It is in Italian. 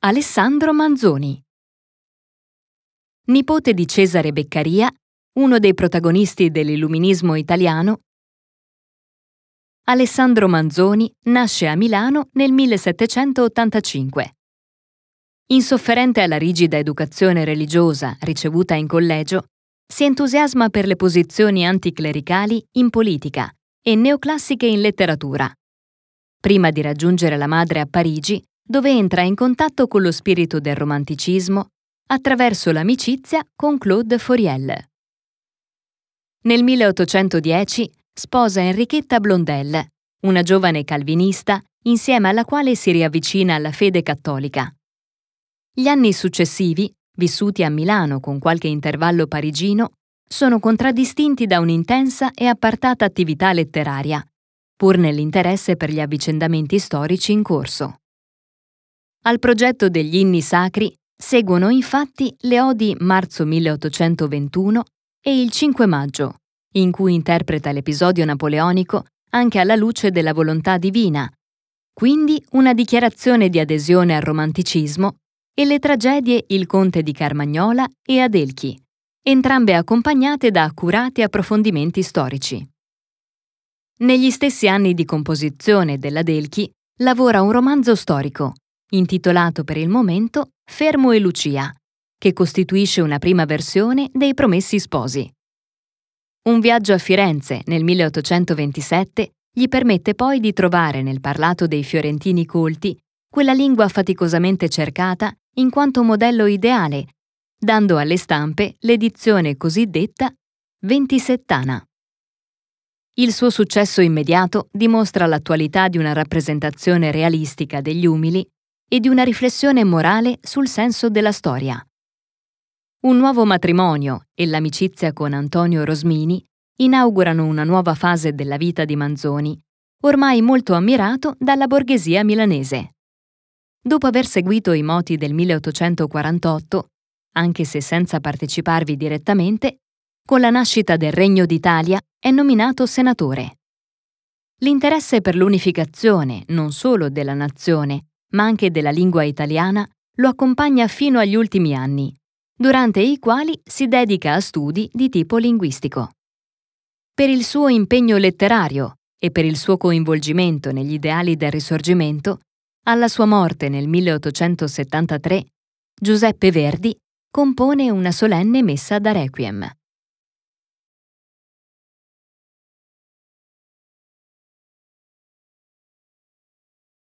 Alessandro Manzoni. Nipote di Cesare Beccaria, uno dei protagonisti dell'illuminismo italiano, Alessandro Manzoni nasce a Milano nel 1785. Insofferente alla rigida educazione religiosa ricevuta in collegio, si entusiasma per le posizioni anticlericali in politica e neoclassiche in letteratura. Prima di raggiungere la madre a Parigi, dove entra in contatto con lo spirito del romanticismo attraverso l'amicizia con Claude Fauriel. Nel 1810 sposa Enrichetta Blondel, una giovane calvinista insieme alla quale si riavvicina alla fede cattolica. Gli anni successivi, vissuti a Milano con qualche intervallo parigino, sono contraddistinti da un'intensa e appartata attività letteraria, pur nell'interesse per gli avvicendamenti storici in corso. Al progetto degli inni sacri seguono infatti le odi marzo 1821 e il 5 maggio, in cui interpreta l'episodio napoleonico anche alla luce della volontà divina, quindi una dichiarazione di adesione al romanticismo e le tragedie Il conte di Carmagnola e Adelchi, entrambe accompagnate da accurati approfondimenti storici. Negli stessi anni di composizione dell'Adelchi lavora un romanzo storico, intitolato per il momento Fermo e Lucia, che costituisce una prima versione dei Promessi Sposi. Un viaggio a Firenze nel 1827 gli permette poi di trovare nel parlato dei fiorentini colti quella lingua faticosamente cercata in quanto modello ideale, dando alle stampe l'edizione cosiddetta ventisettana. Il suo successo immediato dimostra l'attualità di una rappresentazione realistica degli umili e di una riflessione morale sul senso della storia. Un nuovo matrimonio e l'amicizia con Antonio Rosmini inaugurano una nuova fase della vita di Manzoni, ormai molto ammirato dalla borghesia milanese. Dopo aver seguito i moti del 1848, anche se senza parteciparvi direttamente, con la nascita del Regno d'Italia è nominato senatore. L'interesse per l'unificazione non solo della nazione, ma anche della lingua italiana, lo accompagna fino agli ultimi anni, durante i quali si dedica a studi di tipo linguistico. Per il suo impegno letterario e per il suo coinvolgimento negli ideali del Risorgimento, alla sua morte nel 1873, Giuseppe Verdi compone una solenne messa da requiem.